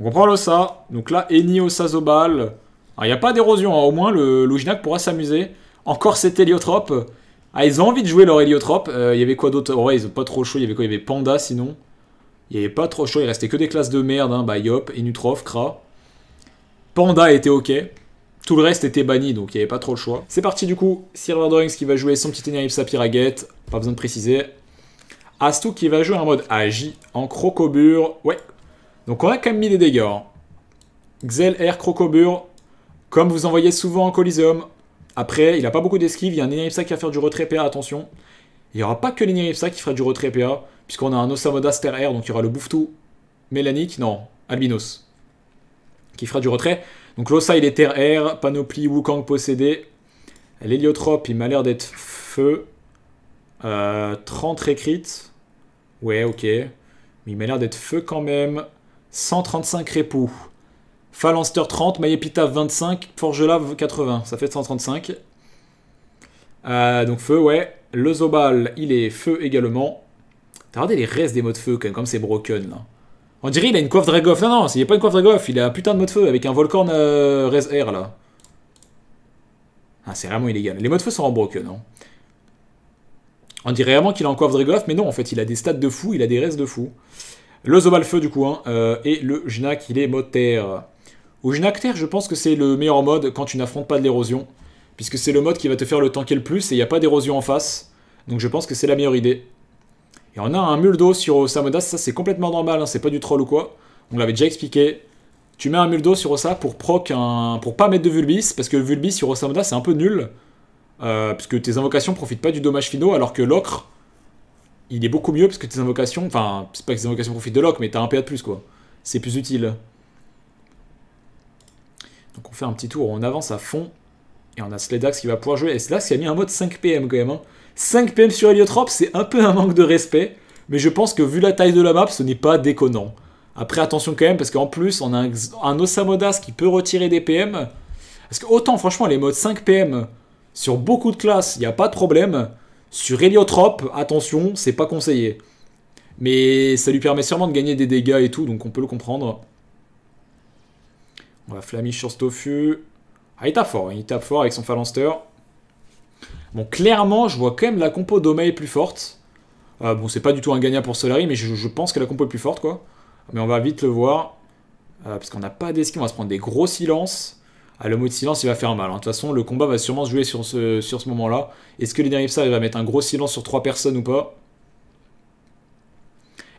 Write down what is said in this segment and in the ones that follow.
on prend ça. Donc là, Eni Ossa Il n'y a pas d'érosion, hein. au moins le Luginac pourra s'amuser. Encore cet Héliotrope. Ah, ils ont envie de jouer leur Héliotrope. Euh, il y avait quoi d'autre Ouais, ils ont pas trop chaud. Il y avait quoi Il y avait Panda sinon. Il n'y avait pas trop chaud. Il restait que des classes de merde. Hein. Bah, Yop, Inutroph, Kra. Panda était ok. Tout le reste était banni, donc il n'y avait pas trop le choix. C'est parti du coup. Silver qui va jouer son petit Enerip sa piraguette. Pas besoin de préciser. Astou qui va jouer en mode Agi en crocobure. Ouais, donc on a quand même mis des dégâts. Hein. Xel Air Crocobur, comme vous en voyez souvent en Coliseum. Après, il n'a pas beaucoup d'esquive, il y a un Niripsa qui va faire du retrait PA, attention. Il n'y aura pas que les qui fera du retrait PA, puisqu'on a un Osamodas, terre Air, donc il y aura le Bouftou Mélanique, non, Albinos, qui fera du retrait. Donc l'Osa, il est Terre Air, Panoplie, Wukang possédé. L'Héliotrope, il m'a l'air d'être Feu. 30 euh, récrites. Ouais, ok. Mais il m'a l'air d'être Feu quand même. 135 repos. Phalanster 30, Mayepita 25, Forgelave 80, ça fait 135. Euh, donc feu, ouais. Le Zobal, il est feu également. regardez les restes des mots de feu, comme c'est broken, là. On dirait il a une coiffe Dragoff. Non, non, il n'y a pas une coiffe Dragoff, il a un putain de mot de feu avec un Volcorn euh, Res Air, là. Ah, c'est vraiment illégal. Les mots de feu sont en broken, non hein. On dirait vraiment qu'il a une coiffe Dragoff, mais non, en fait, il a des stats de fou, il a des restes de fou. Le Zobalfeu du coup, hein, euh, et le Jnak, il est mode terre. Au Jnak terre, je pense que c'est le meilleur mode quand tu n'affrontes pas de l'érosion, puisque c'est le mode qui va te faire le tanker le plus et il n'y a pas d'érosion en face, donc je pense que c'est la meilleure idée. Et on a un Muldo sur Osamodas, ça c'est complètement normal, hein, c'est pas du troll ou quoi, on l'avait déjà expliqué. Tu mets un Muldo sur Osa pour proc un... pour pas mettre de Vulbis, parce que Vulbis sur Osamodas c'est un peu nul, euh, puisque tes invocations profitent pas du dommage finaux, alors que l'ocre il est beaucoup mieux parce que tes invocations, enfin, c'est pas que tes invocations profitent de lock, mais t'as un PA de plus, quoi. C'est plus utile. Donc on fait un petit tour, on avance à fond. Et on a Sledax qui va pouvoir jouer. Et Sledax qui a mis un mode 5 PM quand même. 5 hein. PM sur Heliotrope, c'est un peu un manque de respect. Mais je pense que vu la taille de la map, ce n'est pas déconnant. Après, attention quand même, parce qu'en plus, on a un, un, Osamodas qui peut retirer des PM. Parce que autant, franchement, les modes 5 PM, sur beaucoup de classes, il n'y a pas de problème. Sur Héliotrope, attention, c'est pas conseillé. Mais ça lui permet sûrement de gagner des dégâts et tout, donc on peut le comprendre. On va Flamish sur Stofu. Ah, il tape fort, hein, il tape fort avec son Phalanster. Bon, clairement, je vois quand même la compo d'Omei plus forte. Ah, bon, c'est pas du tout un gagnant pour Solari, mais je, pense que la compo est plus forte, quoi. Mais on va vite le voir. Ah, parce qu'on n'a pas d'esquive, on va se prendre des gros silences. Ah, le mot de silence, il va faire mal. Hein. De toute façon, le combat va sûrement se jouer sur ce, sur ce moment-là. Est-ce que les ça il va mettre un gros silence sur trois personnes ou pas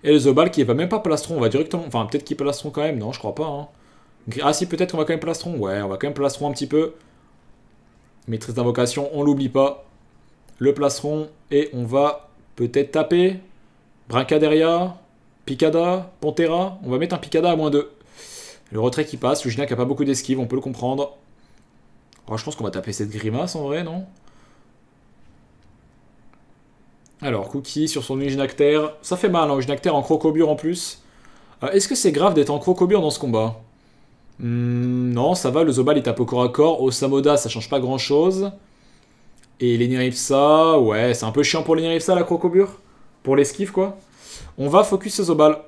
Et le Zobal qui va même pas plastron. On va directement. Enfin, peut-être qu'il plastron quand même. Non, je crois pas. Hein. Ah, si, peut-être qu'on va quand même plastron. Ouais, on va quand même plastron un petit peu. Maîtrise d'invocation, on l'oublie pas. Le plastron. Et on va peut-être taper. Brincaderia. Picada. Pontera. On va mettre un Picada à moins 2. Le retrait qui passe, le qui a pas beaucoup d'esquive, on peut le comprendre. Oh, je pense qu'on va taper cette grimace en vrai, non Alors, Cookie sur son Ujnacter. Ça fait mal, hein, terre en crocobure en plus. Euh, est-ce que c'est grave d'être en crocobure dans ce combat hmm, Non, ça va, le Zobal il tape au corps à corps. Au Samoda, ça change pas grand chose. Et l'Eniripsa, ouais, c'est un peu chiant pour l'Eniripsa la crocobure. Pour l'esquive quoi. On va focus ce Zobal.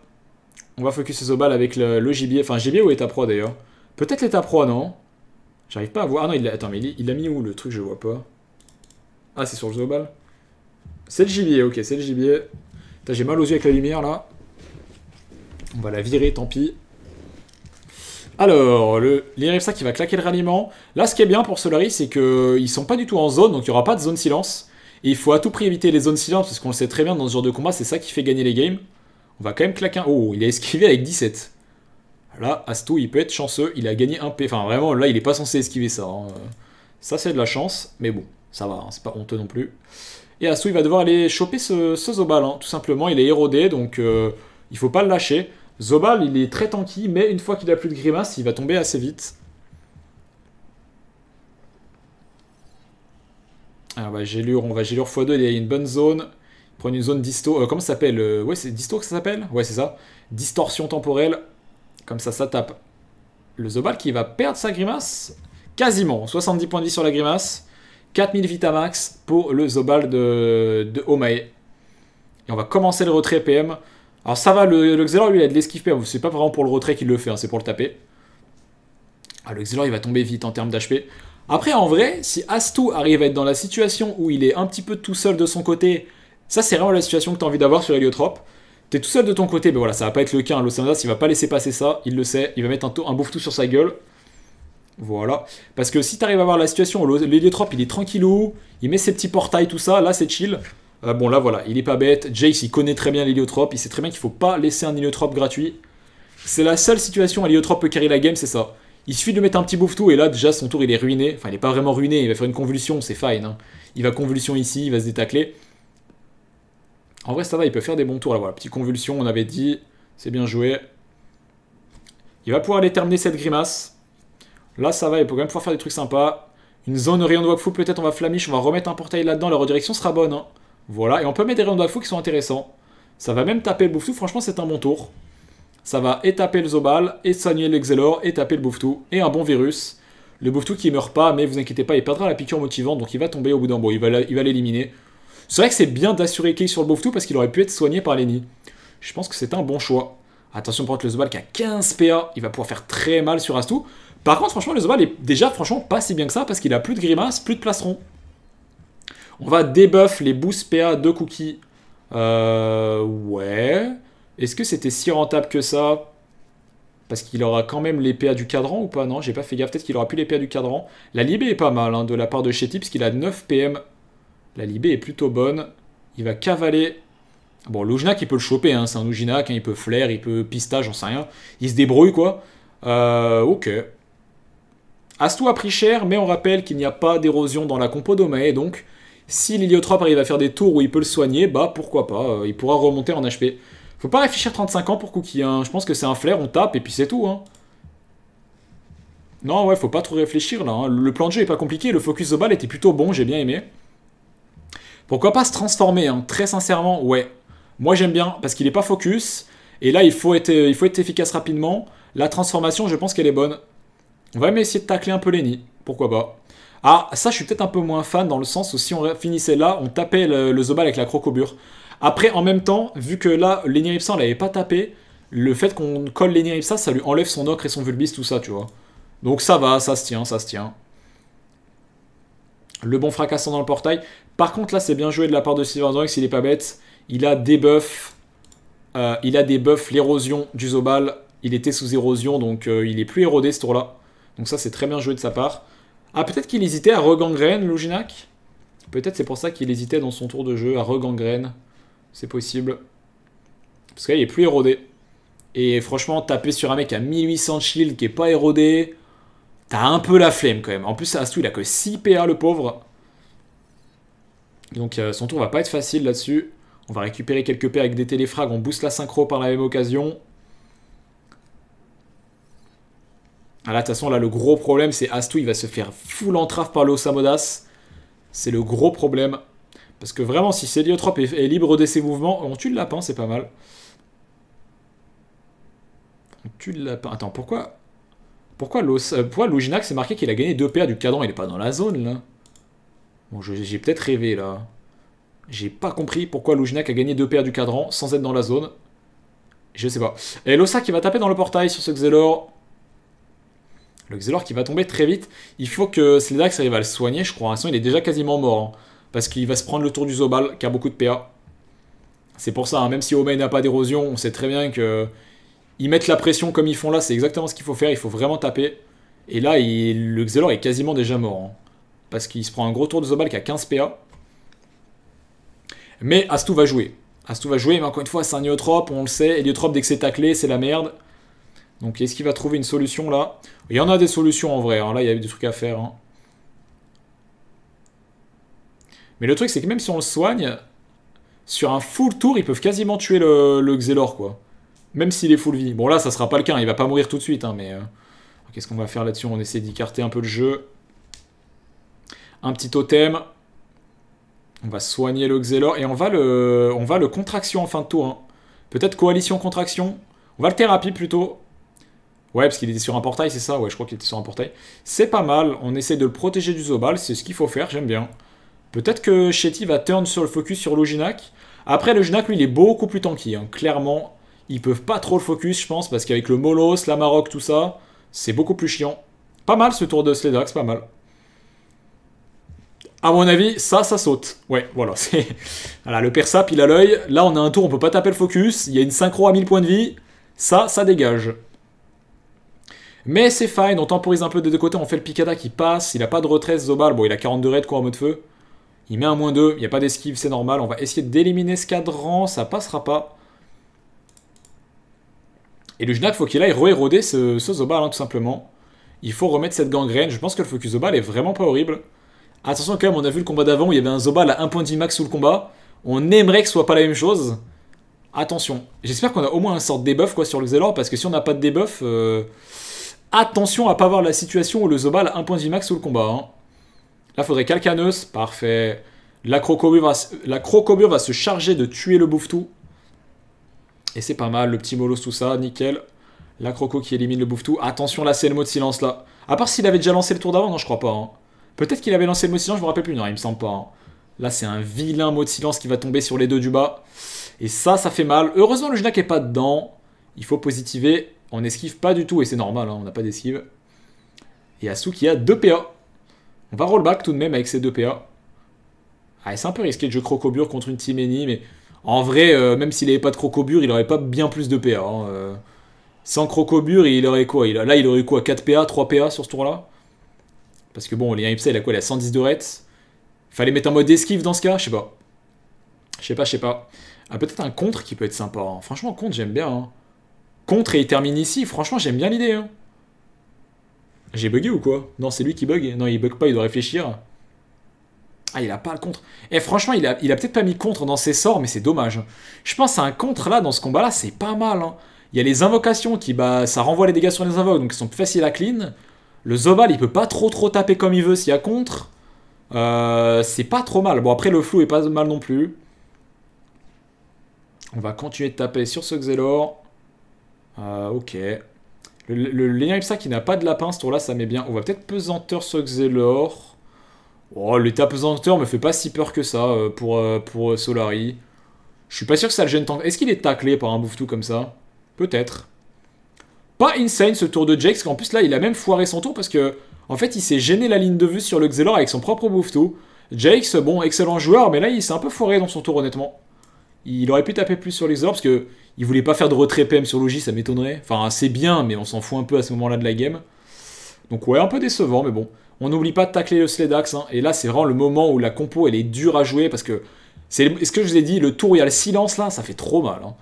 On va focus Zobal avec le, gibier. Enfin, gibier ou état proie d'ailleurs Peut-être l'état proie, non J'arrive pas à voir. Ah non, il a... attends, il l'a mis où le truc Je vois pas. Ah, c'est sur le zobal C'est le gibier, ok, c'est le gibier. J'ai mal aux yeux avec la lumière là. On va la virer, tant pis. Alors, le qui va claquer le ralliement. Là, ce qui est bien pour Solari, c'est qu'ils euh, sont pas du tout en zone, donc il n'y aura pas de zone silence. Et il faut à tout prix éviter les zones silence, parce qu'on le sait très bien, dans ce genre de combat, c'est ça qui fait gagner les games. On va quand même claquer un... Oh, il a esquivé avec 17. Là, Asto, il peut être chanceux. Il a gagné un P. Enfin, vraiment, là, il n'est pas censé esquiver ça. Hein. Ça, c'est de la chance. Mais bon, ça va. Hein, c'est pas honteux non plus. Et Asto, il va devoir aller choper ce, Zobal. Hein, tout simplement, il est érodé. Donc, il euh, il faut pas le lâcher. Zobal, il est très tanky. Mais une fois qu'il a plus de grimace, il va tomber assez vite. Alors, bah, on va Gélure x2. Il y a une bonne zone. Prenez une zone disto. Euh, comment ça s'appelle euh, Ouais, c'est disto que ça s'appelle Ouais, c'est ça. Distorsion temporelle. Comme ça, ça tape. Le Zobal qui va perdre sa grimace. Quasiment. 70 points de vie sur la grimace. 4000 max pour le Zobal de, de Omae. Et on va commencer le retrait PM. Alors ça va, le, Xelor, lui, il a de l'esquive PM. C'est pas vraiment pour le retrait qu'il le fait, hein, c'est pour le taper. Ah, le Xelor, il va tomber vite en termes d'HP. Après, en vrai, si Astou arrive à être dans la situation où il est un petit peu tout seul de son côté ça, c'est vraiment la situation que tu as envie d'avoir sur Tu T'es tout seul de ton côté, mais voilà, ça va pas être le cas. Hein. Los il va pas laisser passer ça, il le sait, il va mettre un, un bouffe tout sur sa gueule. Voilà. Parce que si t'arrives à voir la situation où l'héliotrope, il est tranquillou, il met ses petits portails, tout ça, là c'est chill. Euh, bon, là voilà, il est pas bête. Jace, il connaît très bien l'héliotrope, il sait très bien qu'il faut pas laisser un héliotrope gratuit. C'est la seule situation où l'héliotrope peut carry la game, c'est ça. Il suffit de mettre un petit bouffe tout, et là déjà son tour il est ruiné. Enfin, il est pas vraiment ruiné, il va faire une convulsion, c'est fine. Hein. Il va convulsion ici, il va se détacler. En vrai, ça va, il peut faire des bons tours. Là, voilà, petite convulsion, on avait dit. C'est bien joué. Il va pouvoir aller terminer cette grimace. Là, ça va, il peut quand même pouvoir faire des trucs sympas. Une zone rayon de Wakfu, peut-être on va flamiche, on va remettre un portail là-dedans, la redirection sera bonne. Hein. Voilà, et on peut mettre des rayons de Wakfu qui sont intéressants. Ça va même taper le Bouftou, franchement c'est un bon tour. Ça va et taper le Zobal, et soigner l'Exelor, et taper le Bouftou, et un bon virus. Le Bouftou qui meurt pas, mais vous inquiétez pas, il perdra la piqûre motivante, donc il va tomber au bout d'un bout, il va l'éliminer. C'est vrai que c'est bien d'assurer Kay sur le move tout parce qu'il aurait pu être soigné par Lenny. Je pense que c'est un bon choix. Attention pour le Zobal qui a 15 PA, il va pouvoir faire très mal sur Astou. Par contre franchement le Zobal est déjà franchement pas si bien que ça parce qu'il a plus de grimace, plus de plastron. On va débuff les boosts PA de Cookie. Euh, ouais. Est-ce que c'était si rentable que ça Parce qu'il aura quand même les PA du cadran ou pas Non, j'ai pas fait gaffe. Peut-être qu'il aura plus les PA du cadran. La Libé est pas mal hein, de la part de Chetty, qu'il a 9 PM la Libé est plutôt bonne. Il va cavaler. Bon, l'Oujnak, il peut le choper. Hein. C'est un Oujnak. Hein. Il peut flair, il peut pistage, j'en sais rien. Il se débrouille, quoi. Euh, ok. Astou a pris cher, mais on rappelle qu'il n'y a pas d'érosion dans la compo d'Omae. Donc, si l'Iliotrope arrive à faire des tours où il peut le soigner, bah pourquoi pas. Euh, il pourra remonter en HP. Faut pas réfléchir 35 ans pour Cookie. Hein. Je pense que c'est un flair, on tape et puis c'est tout. Hein. Non, ouais, faut pas trop réfléchir là. Le plan de jeu est pas compliqué. Le focus de balle était plutôt bon, j'ai bien aimé. Pourquoi pas se transformer, hein, très sincèrement, ouais. Moi j'aime bien, parce qu'il n'est pas focus, et là il faut, être, efficace rapidement. La transformation, je pense qu'elle est bonne. On va même essayer de tacler un peu Lenny, pourquoi pas. Ah, ça je suis peut-être un peu moins fan, dans le sens où si on finissait là, on tapait le, Zobal avec la Crocobure. Après, en même temps, vu que là, Lenny Ripsa, on l'avait pas tapé, le fait qu'on colle Lenny Ripsa, ça lui enlève son ocre et son Vulbis, tout ça, tu vois. Donc ça va, ça se tient, ça se tient. Le bon fracassant dans le portail. Par contre, là, c'est bien joué de la part de Silver Silverdrax, il est pas bête. Il a des buffs. Euh, il a des buffs, l'érosion du Zobal. Il était sous érosion, donc euh, il est plus érodé ce tour-là. Donc ça, c'est très bien joué de sa part. Ah, peut-être qu'il hésitait à regangrène, Luginac Peut-être c'est pour ça qu'il hésitait dans son tour de jeu à regangrène. C'est possible. Parce qu'il est plus érodé. Et franchement, taper sur un mec à 1800 shield qui est pas érodé, T'as un peu la flemme quand même. En plus, Astou, il a que 6 PA, le pauvre. Donc euh, son tour va pas être facile là-dessus. On va récupérer quelques PA avec des téléfrags. On booste la synchro par la même occasion. Ah là, de toute façon, là, le gros problème, c'est Astou, il va se faire full entrave par l'Osamodas. C'est le gros problème. Parce que vraiment, si Céliotrope est, est libre de ses mouvements, on tue le lapin, c'est pas mal. On tue le lapin. Attends, pourquoi pourquoi, Los, c'est euh, marqué qu'il a gagné 2 PA du cadran Il est pas dans la zone là. Bon, j'ai peut-être rêvé là. J'ai pas compris pourquoi Luginac a gagné 2 PA du cadran sans être dans la zone. Je sais pas. Et Lossa qui va taper dans le portail sur ce Xelor. Le Xelor qui va tomber très vite. Il faut que Sledax arrive à le soigner, je crois. Sinon, il est déjà quasiment mort. Hein. parce qu'il va se prendre le tour du Zobal qui a beaucoup de PA. C'est pour ça, hein. même si Omei n'a pas d'érosion, on sait très bien que ils mettent la pression comme ils font là, c'est exactement ce qu'il faut faire, il faut vraiment taper. Et là, le Xelor est quasiment déjà mort. Hein. parce qu'il se prend un gros tour de Zobal qui a 15 PA. Mais Astou va jouer. Astou va jouer, mais encore une fois, c'est un on le sait. Héliotrope, dès que c'est taclé, c'est la merde. Donc est-ce qu'il va trouver une solution là Il y en a des solutions en vrai, hein. là il y a des trucs à faire. Hein. Mais le truc c'est que même si on le soigne, sur un full tour, ils peuvent quasiment tuer le Xelor quoi. Même s'il est full vie. Bon, là, ça sera pas le cas. Hein. Il va pas mourir tout de suite, hein, mais... Euh, qu'est-ce qu'on va faire là-dessus On essaie d'écarter un peu le jeu. Un petit totem. On va soigner le Xelor. Et on va le, on va le contraction en fin de tour. Hein. Peut-être coalition-contraction. On va le thérapie plutôt. Ouais, parce qu'il était sur un portail, c'est ça Ouais, je crois qu'il était sur un portail. C'est pas mal. On essaie de le protéger du Zobal. C'est ce qu'il faut faire, j'aime bien. Peut-être que Shetty va turn sur le focus sur Loginac. Après, Loginac, lui, il est beaucoup plus tanky. Clairement, ils peuvent pas trop le focus, je pense, parce qu'avec le Molos, la Maroc, tout ça, c'est beaucoup plus chiant. Pas mal ce tour de Sledax, pas mal. À mon avis, ça, ça saute. Ouais, voilà, Voilà, le Persap, il a l'œil. Là, on a un tour, on peut pas taper le focus. Il y a une synchro à 1000 points de vie. Ça, ça dégage. Mais c'est fine, on temporise un peu des deux côtés, on fait le Picada qui passe, il a pas de retraite Zobal, bon il a 42 raids quoi en mode feu. Il met un moins 2, il n'y a pas d'esquive, c'est normal, on va essayer d'éliminer ce cadran, ça passera pas. Et le il faut qu'il aille re-éroder ce, Zobal, hein, tout simplement. Il faut remettre cette gangrène. Je pense que le Focus Zobal est vraiment pas horrible. Attention quand même, on a vu le combat d'avant où il y avait un Zobal à 1.10 max sous le combat. On aimerait que ce soit pas la même chose. Attention. J'espère qu'on a au moins un sort de debuff quoi, sur le Xelor, parce que si on n'a pas de debuff, euh, attention à pas voir la situation où le Zobal a 1.10 max sous le combat. Hein. Là, faudrait Calcaneus. Parfait. La Crocobure va, se... va, se charger de tuer le bouffe et c'est pas mal, le petit Molos, tout ça, nickel. La Croco qui élimine le Bouffe-Tout. Attention, là, c'est le mot de silence, là. À part s'il avait déjà lancé le tour d'avant, non, je crois pas. Hein. Peut-être qu'il avait lancé le mot de silence, je me rappelle plus. Non, il me semble pas. Hein. Là, c'est un vilain mot de silence qui va tomber sur les deux du bas. Et ça, ça fait mal. Heureusement, le Jnac est pas dedans. Il faut positiver. On esquive pas du tout, et c'est normal, hein, on n'a pas d'esquive. Et Asu qui a 2 PA. On va rollback tout de même avec ces 2 PA. Ah, c'est un peu risqué de croco crocobure contre une Team Eni mais en vrai, euh, même s'il n'avait pas de crocobure, il aurait pas bien plus de PA. Hein, euh. Sans crocobure, il aurait quoi Là, il aurait quoi 4 PA, 3 PA sur ce tour-là Parce que bon, Lien Ipsa, il a quoi Il a 110 de rets. Fallait mettre un mode esquive dans ce cas Je sais pas. Je sais pas, je sais pas. Ah, peut-être un contre qui peut être sympa. Hein. Franchement, contre, j'aime bien. Hein. Contre et il termine ici. Franchement, j'aime bien l'idée. J'ai bugué ou quoi Non, c'est lui qui bug. Non, il bug pas, il doit réfléchir. Ah, il a pas le contre. Et eh, franchement, il a, il a peut-être pas mis contre dans ses sorts, mais c'est dommage. Je pense à un contre là, dans ce combat là, c'est pas mal. Hein. Il y a les invocations qui, bah, ça renvoie les dégâts sur les invoques, donc ils sont plus faciles à clean. Le Zobal, il peut pas trop trop taper comme il veut s'il y a contre. Euh, c'est pas trop mal. Bon, après, le flou est pas mal non plus. On va continuer de taper sur ce Xelor. Euh, ok. Le, lien qui n'a pas de lapin ce tour-là, ça met bien. On va peut-être pesanteur ce Xelor. Oh, l'état pesanteur me fait pas si peur que ça euh, pour, euh, pour euh, Solari. Je suis pas sûr que ça le gêne tant. Est-ce qu'il est taclé par un bouffetou comme ça Peut-être. Pas insane ce tour de Jax qu'en plus là, il a même foiré son tour parce que, en fait, il s'est gêné la ligne de vue sur le Xelor avec son propre bouffetou. Jakes, bon, excellent joueur, mais là, il s'est un peu foiré dans son tour, honnêtement. Il aurait pu taper plus sur les Xelor parce que il voulait pas faire de retrait PM sur Logi, ça m'étonnerait. Enfin, c'est bien, mais on s'en fout un peu à ce moment-là de la game. Donc ouais, un peu décevant, mais bon. On n'oublie pas de tacler le Sledax. Hein. Et là, c'est vraiment le moment où la compo, elle est dure à jouer parce que c'est ce que je vous ai dit, le tour il y a le silence là, ça fait trop mal. Hein.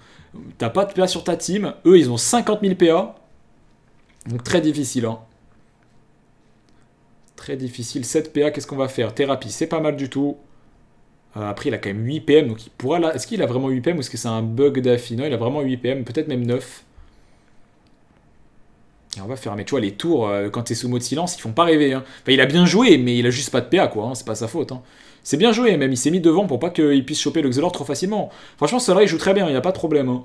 T'as pas de PA sur ta team. Eux, ils ont 50 000 PA. Donc très difficile. Hein. Très difficile. 7 PA, qu'est-ce qu'on va faire Thérapie, c'est pas mal du tout. Euh, après, il a quand même 8 PM. Donc pourra Est-ce qu'il a vraiment 8 PM ou est-ce que c'est un bug d'affi Non, il a vraiment 8 PM, peut-être même 9 on va faire, mais tu vois, les tours, euh, quand t'es sous mot de silence, ils font pas rêver. Hein. il a bien joué, mais il a juste pas de PA, quoi. Hein, c'est pas sa faute. Hein. C'est bien joué, même. Il s'est mis devant pour pas qu'il puisse choper le Xelor trop facilement. Franchement, Solari il joue très bien, il n'y a pas de problème.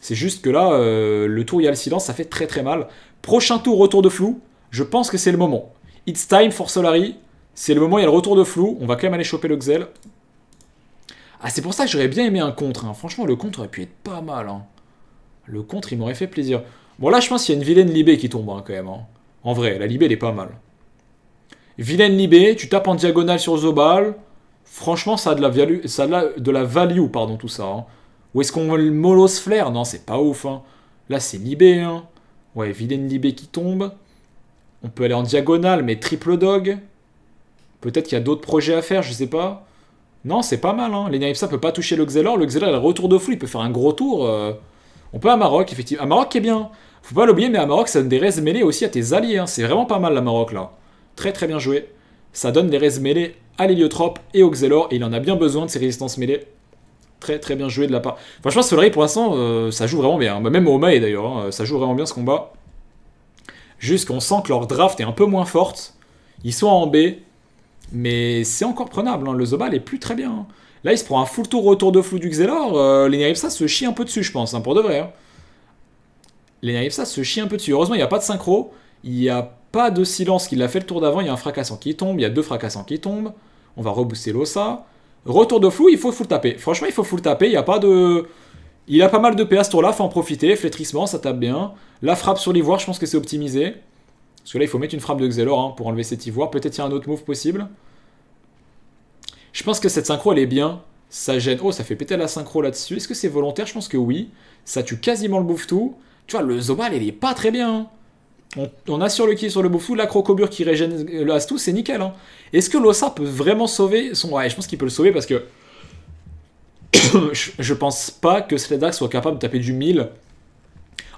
C'est juste que là, euh, le tour, il y a le silence, ça fait très très mal. Prochain tour, retour de flou. Je pense que c'est le moment. It's time for Solari. C'est le moment, il y a le retour de flou. On va quand même aller choper le Xel. Ah, c'est pour ça que j'aurais bien aimé un contre. Franchement, le contre aurait pu être pas mal. Le contre, il m'aurait fait plaisir. Bon, là, je pense qu'il y a une vilaine Libé qui tombe hein, quand même. Hein. En vrai, la Libé, elle est pas mal. Vilaine Libé, tu tapes en diagonale sur Zobal. Franchement, ça a de la, value, ça de, la value, pardon, tout ça. Hein. Ou est-ce qu'on le molos flair Non, c'est pas ouf. Là, c'est Libé. Ouais, vilaine Libé qui tombe. On peut aller en diagonale, mais triple dog. Peut-être qu'il y a d'autres projets à faire, je sais pas. Non, c'est pas mal. Hein. peut pas toucher le Xelor. Le Xelor, il a le retour de flou. Il peut faire un gros tour. Euh. On peut à Maroc, effectivement. À Maroc qui est bien. Faut pas l'oublier, mais à Maroc, ça donne des raids mêlés aussi à tes alliés. Hein. C'est vraiment pas mal, la Maroc, là. Très, très bien joué. Ça donne des raids mêlés à l'héliotrope et au Xelor, et il en a bien besoin de ses résistances mêlées. Très, très bien joué de la part. Franchement, Solari, Solary, pour l'instant, euh, ça joue vraiment bien. Hein. Même au Maï, d'ailleurs, hein, ça joue vraiment bien ce combat. Juste qu'on sent que leur draft est un peu moins forte. Ils sont en B, mais c'est encore prenable. Le Zobal est plus très bien. Là, il se prend un full tour retour de flou du Xelor. Euh, se chie un peu dessus, je pense, hein, pour de vrai. Hein. se chie un peu dessus. Heureusement, il n'y a pas de synchro. Il n'y a pas de silence qu'il a fait le tour d'avant. Il y a un fracassant qui tombe. Il y a deux fracassants qui tombent. On va rebooster l'Osa. Retour de flou, il faut full taper. Franchement, il faut full taper. Il a pas de... Il a pas mal de PA ce tour-là, faut en profiter. Flétrissement, ça tape bien. La frappe sur l'ivoire, je pense que c'est optimisé. Parce que là, il faut mettre une frappe de Xelor hein, pour enlever cet ivoire. Peut-être qu'il y a un autre move possible. Je pense que cette synchro, elle est bien. Ça gêne. Oh, ça fait péter la synchro là-dessus. Est-ce que c'est volontaire Je pense que oui. Ça tue quasiment le bouffe-tout. Tu vois, le Zobal, il est pas très bien. Hein. On, a assure le qui sur le bouffe La Crocobure qui régène euh, le Astou, c'est nickel. Hein. Est-ce que l'Ossa peut vraiment sauver son. Ouais, je pense qu'il peut le sauver parce que. je pense pas que Sledak soit capable de taper du 1000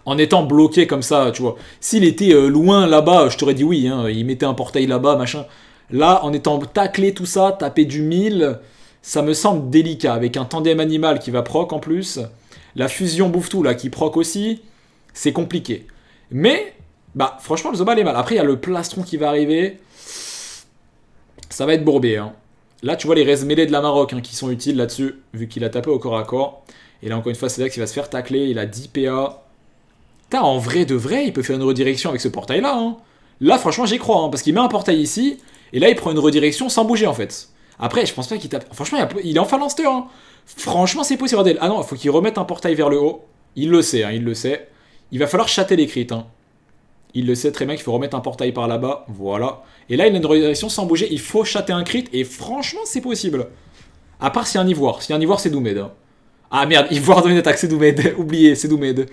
en étant bloqué comme ça, tu vois. S'il était euh, loin là-bas, je t'aurais dit oui, hein. il mettait un portail là-bas, machin. Là, en étant taclé tout ça, taper du 1000, ça me semble délicat. Avec un tandem animal qui va proc en plus, la fusion bouffe tout là qui proc aussi, c'est compliqué. Mais, bah franchement, le Zobal est mal. Après, il y a le plastron qui va arriver. Ça va être bourbé. Hein. Là, tu vois les res de la Maroc hein, qui sont utiles là-dessus, vu qu'il a tapé au corps à corps. Et là, encore une fois, c'est là qu'il va se faire tacler. Il a 10 PA. T'as en vrai de vrai, il peut faire une redirection avec ce portail-là. Hein. Là, franchement, j'y crois. parce qu'il met un portail ici. Et là, il prend une redirection sans bouger, en fait. Après, je pense pas qu'il tape. Franchement, il est en lanceur Hein. Franchement, c'est possible, Ah non, faut qu'il remette un portail vers le haut. Il le sait, hein, il le sait. Il va falloir châter les crits. Hein. Il le sait très bien qu'il faut remettre un portail par là-bas. Voilà. Et là, il a une redirection sans bouger. Il faut châter un crit. Et franchement, c'est possible. À part s'il y a un ivoire. S'il y a un ivoire, c'est Doomed. Hein. Ah merde, ivoire donne une attaque, c'est Doomed. Oublié, c'est Doomed.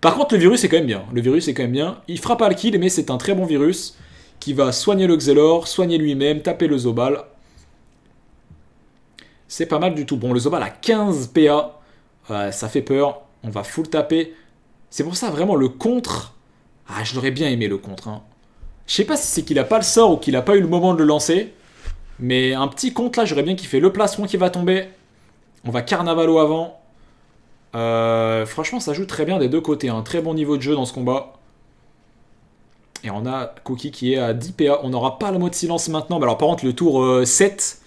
Par contre, le virus est quand même bien. Le virus est quand même bien. Il frappe pas le kill, mais c'est un très bon virus qui va soigner le Xelor, soigner lui-même, taper le Zobal. C'est pas mal du tout. Bon, le Zobal a 15 PA, ça fait peur, on va full taper. C'est pour ça, vraiment, le contre... Ah, je l'aurais bien aimé, le contre. Hein. Je sais pas si c'est qu'il a pas le sort ou qu'il a pas eu le moment de le lancer, mais un petit contre, là, j'aurais bien kiffé. Le placement qui va tomber, on va Carnavalo avant. Euh, franchement, ça joue très bien des deux côtés. Un hein. très bon niveau de jeu dans ce combat. Et on a Cookie qui est à 10 PA. On n'aura pas le mot de silence maintenant. Mais alors, par contre, le tour 7, euh,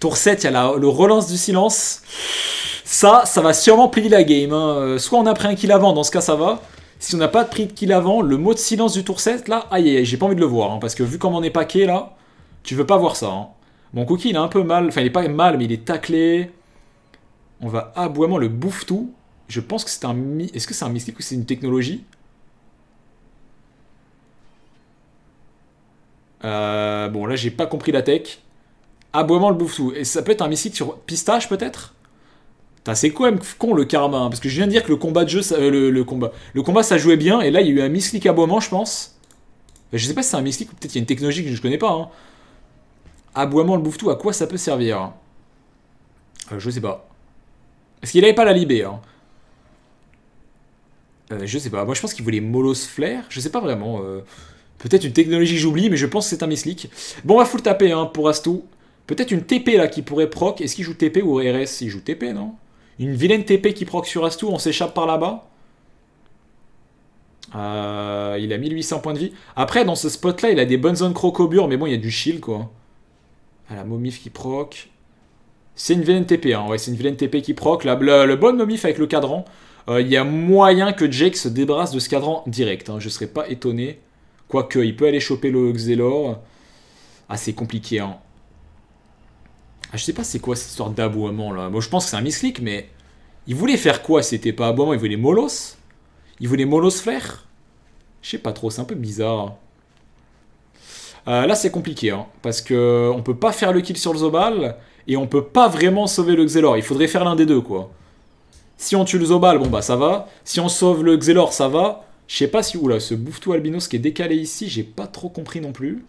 tour 7, il y a le relance du silence. Ça, ça va sûrement plier la game. Hein. Euh, soit on a pris un kill avant, dans ce cas, ça va. Si on n'a pas pris de kill avant, le mot de silence du tour 7, là, aïe, aïe, j'ai pas envie de le voir. Hein, parce que vu comment on est paqué, là, tu veux pas voir ça. Hein. Bon, Cookie, il est un peu mal. Enfin, il est pas mal, mais il est taclé. On va aboiement le bouffe tout. Je pense que c'est un. Est-ce que c'est un mystique ou c'est une technologie Euh, bon, là, j'ai pas compris la tech. Aboiement le bouffe Et ça peut être un mystique sur pistache, peut-être c'est quand même con le karma, hein? parce que je viens de dire que le combat de jeu, euh, le, combat, le combat ça jouait bien, et là il y a eu un misclick aboiement, je pense. je sais pas si c'est un misclick ou peut-être il y a une technologie que je connais pas. Hein. Aboiement le bouffe à quoi ça peut servir euh, Je sais pas. Est-ce qu'il avait pas la libé. Hein. je sais pas. Moi je pense qu'il voulait Molos Flair, je sais pas vraiment. Peut-être une technologie j'oublie, mais je pense que c'est un Meslick. Bon, on va full taper hein, pour Astou. Peut-être une TP là qui pourrait proc. Est-ce qu'il joue TP ou RS Il joue TP, non Une vilaine TP qui proc sur Astou, on s'échappe par là-bas. Euh, il a 1800 points de vie. Après, dans ce spot-là, il a des bonnes zones crocobure, mais bon, il y a du shield, quoi. Ah, la momif qui proc. C'est une vilaine TP, hein. ouais, c'est une vilaine TP qui proc. la le, bon momif avec le cadran. Euh, il y a moyen que Jake se débarrasse de ce cadran direct. Hein. Je ne serais pas étonné. Quoique, il peut aller choper le Xelor. Ah, c'est compliqué, hein. Ah, je sais pas c'est quoi cette histoire d'aboiement, là. Moi, je pense que c'est un misclick, mais... Il voulait faire quoi C'était pas aboiement, il voulait Molos Il voulait Molos flair Je sais pas trop, c'est un peu bizarre. Euh, là, c'est compliqué, hein, parce que on peut pas faire le kill sur le Zobal, et on peut pas vraiment sauver le Xelor. Il faudrait faire l'un des deux, quoi. Si on tue le Zobal, bon bah ça va. Si on sauve le Xelor, ça va. Je sais pas si, oula, ce bouffe-tout albinos qui est décalé ici, j'ai pas trop compris non plus.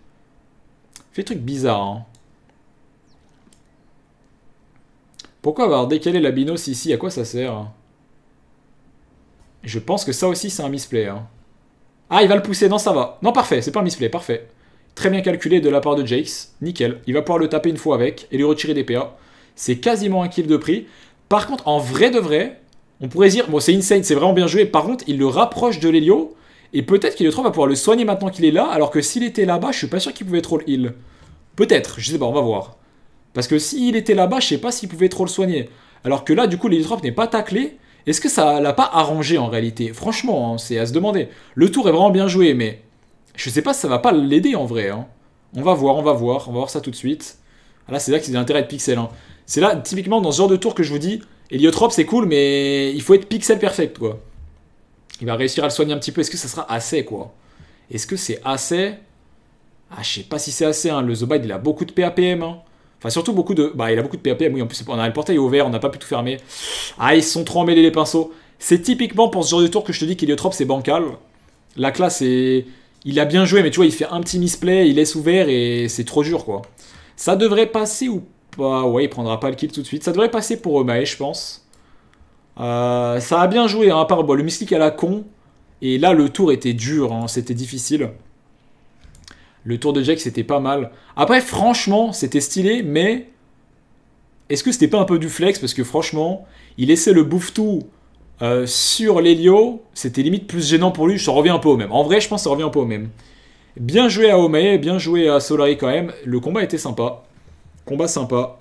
Fait des trucs bizarres, hein. Pourquoi avoir décalé l'albinos ici À quoi ça sert hein? Je pense que ça aussi, c'est un misplay, hein. Ah, il va le pousser, non, ça va. Non, parfait, c'est pas un misplay, parfait. Très bien calculé de la part de Jakes, nickel. Il va pouvoir le taper une fois avec et lui retirer des PA. C'est quasiment un kill de prix. Par contre, en vrai de vrai, on pourrait dire, bon, c'est insane, c'est vraiment bien joué. Par contre, il le rapproche de l'hélio. Et peut-être qu'il le va pouvoir le soigner maintenant qu'il est là. Alors que s'il était là-bas, je suis pas sûr qu'il pouvait trop le heal. Peut-être, je sais pas, on va voir. Parce que s'il était là-bas, je sais pas s'il pouvait trop le soigner. Alors que là, du coup, l'héliotrope n'est pas taclé. Est-ce que ça l'a pas arrangé en réalité Franchement, hein, c'est à se demander. Le tour est vraiment bien joué, mais je sais pas si ça va pas l'aider en vrai. Hein. On va voir, on va voir, on va voir ça tout de suite. Ah là, c'est là que c'est l'intérêt de Pixel. Hein. C'est là, typiquement, dans ce genre de tour que je vous dis, Héliotrope, c'est cool, mais il faut être pixel perfect, quoi. Il va réussir à le soigner un petit peu. Est-ce que ça sera assez, quoi Est-ce que c'est assez Ah, je sais pas si c'est assez. Hein. Le Zobide, il a beaucoup de PAPM. Hein. Enfin, surtout beaucoup de. Bah, il a beaucoup de PAPM. Oui, en plus, on a le portail ouvert, on n'a pas pu tout fermer. Ah, ils sont trop emmêlés les pinceaux. C'est typiquement pour ce genre de tour que je te dis qu'Héliotrope, c'est bancal. La classe est. Il a bien joué, mais tu vois, il fait un petit misplay, il laisse ouvert et c'est trop dur, quoi. Ça devrait passer ou bah ouais, il prendra pas le kill tout de suite. Ça devrait passer pour Omae, je pense. Euh, ça a bien joué, hein, à part le mystique à la con. Et là, le tour était dur, hein, c'était difficile. Le tour de Jack, c'était pas mal. Après, franchement, c'était stylé, mais... Est-ce que c'était pas un peu du flex Parce que franchement, il laissait le bouffe-tout euh, sur l'hélio C'était limite plus gênant pour lui. Ça revient un peu au même. En vrai, je pense que ça revient un peu au même. Bien joué à Omae, bien joué à Solari quand même. Le combat était sympa. Combat sympa.